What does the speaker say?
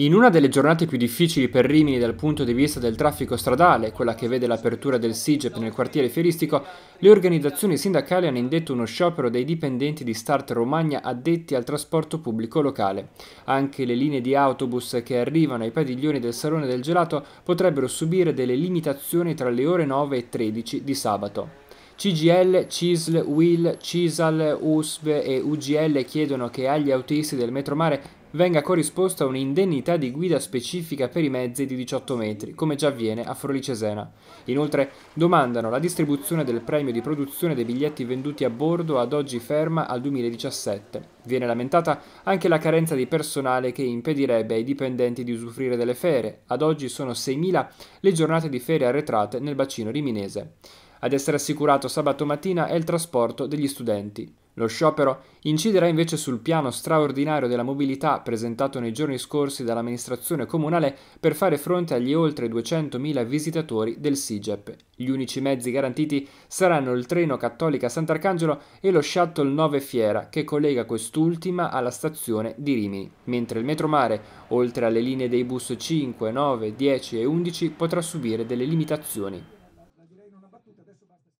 In una delle giornate più difficili per Rimini dal punto di vista del traffico stradale, quella che vede l'apertura del SIGEP nel quartiere fieristico, le organizzazioni sindacali hanno indetto uno sciopero dei dipendenti di Start Romagna addetti al trasporto pubblico locale. Anche le linee di autobus che arrivano ai padiglioni del Salone del Gelato potrebbero subire delle limitazioni tra le ore 9 e 13 di sabato. CGL, CISL, WIL, CISAL, USB e UGL chiedono che agli autisti del metromare venga corrisposta un'indennità di guida specifica per i mezzi di 18 metri, come già avviene a Forlì-Cesena. Inoltre domandano la distribuzione del premio di produzione dei biglietti venduti a bordo ad oggi ferma al 2017. Viene lamentata anche la carenza di personale che impedirebbe ai dipendenti di usufruire delle fere. Ad oggi sono 6.000 le giornate di ferie arretrate nel bacino riminese. Ad essere assicurato sabato mattina è il trasporto degli studenti. Lo sciopero inciderà invece sul piano straordinario della mobilità presentato nei giorni scorsi dall'amministrazione comunale per fare fronte agli oltre 200.000 visitatori del SIGEP. Gli unici mezzi garantiti saranno il treno Cattolica Sant'Arcangelo e lo shuttle 9 Fiera che collega quest'ultima alla stazione di Rimini, mentre il metromare, oltre alle linee dei bus 5, 9, 10 e 11, potrà subire delle limitazioni.